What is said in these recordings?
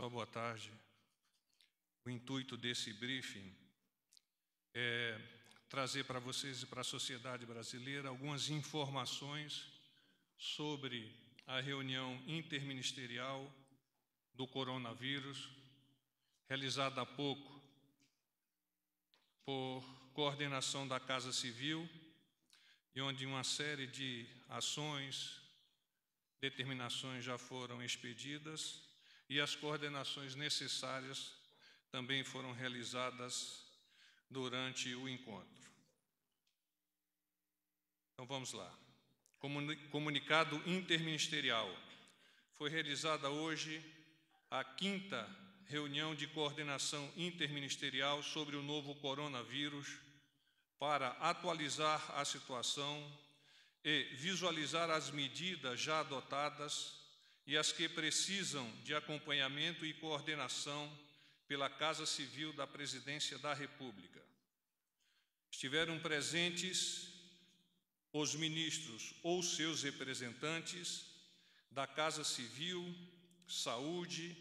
pessoal, boa tarde. O intuito desse briefing é trazer para vocês e para a sociedade brasileira algumas informações sobre a reunião interministerial do coronavírus, realizada há pouco por coordenação da Casa Civil, e onde uma série de ações, determinações já foram expedidas e as coordenações necessárias também foram realizadas durante o encontro. Então vamos lá. Comunicado interministerial. Foi realizada hoje a quinta reunião de coordenação interministerial sobre o novo coronavírus para atualizar a situação e visualizar as medidas já adotadas e as que precisam de acompanhamento e coordenação pela Casa Civil da Presidência da República. Estiveram presentes os ministros ou seus representantes da Casa Civil, Saúde,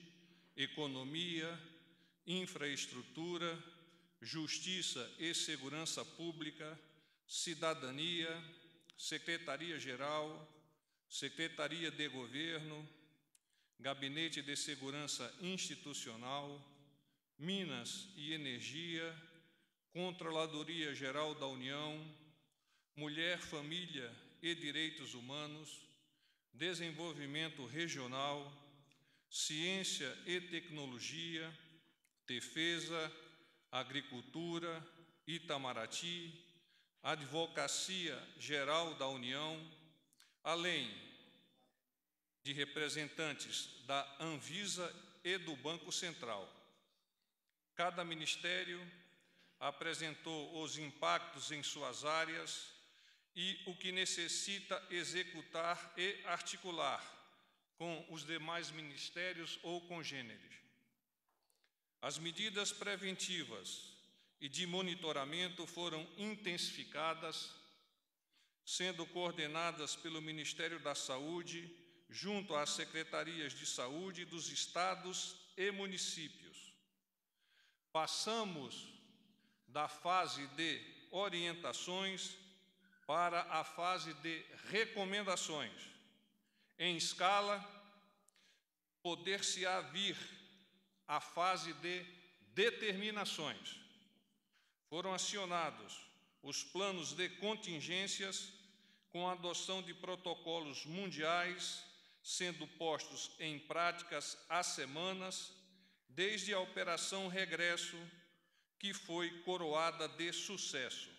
Economia, Infraestrutura, Justiça e Segurança Pública, Cidadania, Secretaria-Geral, Secretaria de Governo, Gabinete de Segurança Institucional, Minas e Energia, Controladoria Geral da União, Mulher, Família e Direitos Humanos, Desenvolvimento Regional, Ciência e Tecnologia, Defesa, Agricultura, Itamaraty, Advocacia Geral da União, além de representantes da Anvisa e do Banco Central. Cada ministério apresentou os impactos em suas áreas e o que necessita executar e articular com os demais ministérios ou congêneres. As medidas preventivas e de monitoramento foram intensificadas, sendo coordenadas pelo Ministério da Saúde junto às secretarias de saúde dos estados e municípios. Passamos da fase de orientações para a fase de recomendações. Em escala, poder-se-á vir a fase de determinações. Foram acionados os planos de contingências com a adoção de protocolos mundiais sendo postos em práticas há semanas, desde a Operação Regresso, que foi coroada de sucesso.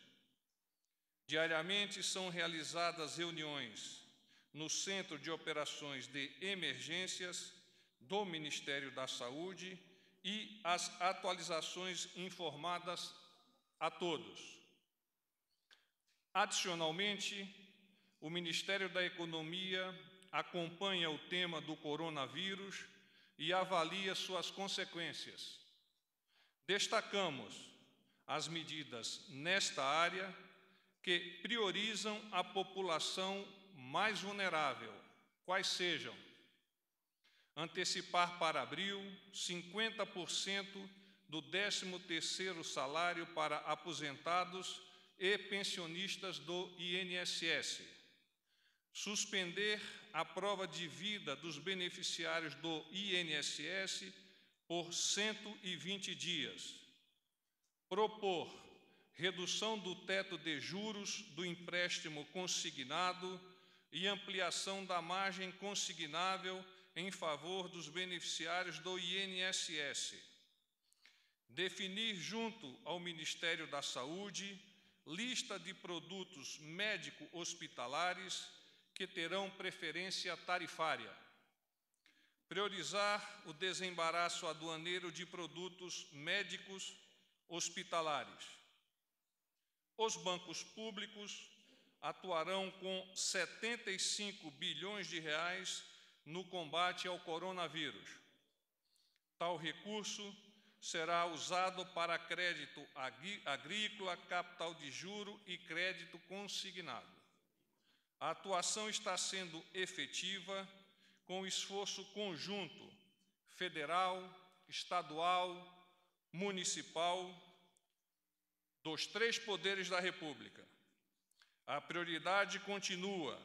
Diariamente são realizadas reuniões no Centro de Operações de Emergências do Ministério da Saúde e as atualizações informadas a todos. Adicionalmente, o Ministério da Economia acompanha o tema do coronavírus e avalia suas consequências. Destacamos as medidas nesta área que priorizam a população mais vulnerável, quais sejam: antecipar para abril 50% do 13º salário para aposentados e pensionistas do INSS suspender a prova de vida dos beneficiários do INSS por 120 dias, propor redução do teto de juros do empréstimo consignado e ampliação da margem consignável em favor dos beneficiários do INSS. Definir, junto ao Ministério da Saúde, lista de produtos médico-hospitalares que terão preferência tarifária. Priorizar o desembaraço aduaneiro de produtos médicos hospitalares. Os bancos públicos atuarão com 75 bilhões de reais no combate ao coronavírus. Tal recurso será usado para crédito agrícola, capital de juro e crédito consignado. A atuação está sendo efetiva com esforço conjunto federal, estadual, municipal, dos três poderes da República. A prioridade continua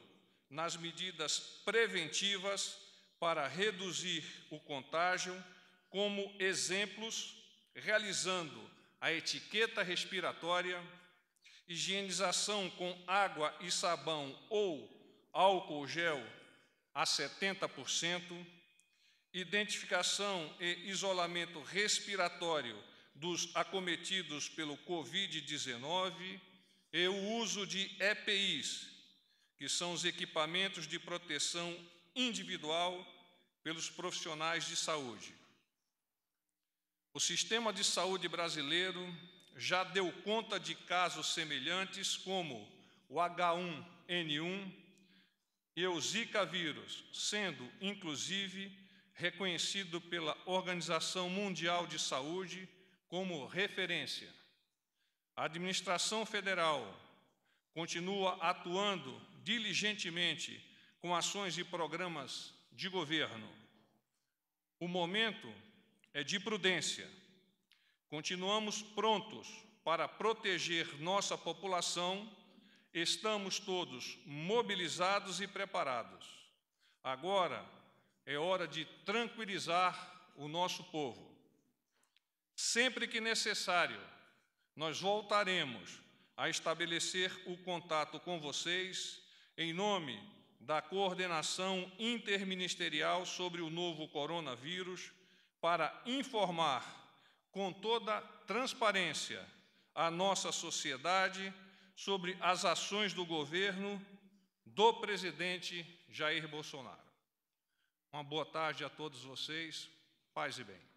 nas medidas preventivas para reduzir o contágio, como exemplos, realizando a etiqueta respiratória higienização com água e sabão ou álcool gel a 70%, identificação e isolamento respiratório dos acometidos pelo Covid-19 e o uso de EPIs, que são os equipamentos de proteção individual pelos profissionais de saúde. O sistema de saúde brasileiro já deu conta de casos semelhantes como o H1N1 e o Zika vírus, sendo, inclusive, reconhecido pela Organização Mundial de Saúde como referência. A administração federal continua atuando diligentemente com ações e programas de governo. O momento é de prudência Continuamos prontos para proteger nossa população, estamos todos mobilizados e preparados. Agora é hora de tranquilizar o nosso povo. Sempre que necessário, nós voltaremos a estabelecer o contato com vocês em nome da coordenação interministerial sobre o novo coronavírus para informar com toda transparência à nossa sociedade sobre as ações do governo do presidente Jair Bolsonaro. Uma boa tarde a todos vocês, paz e bem.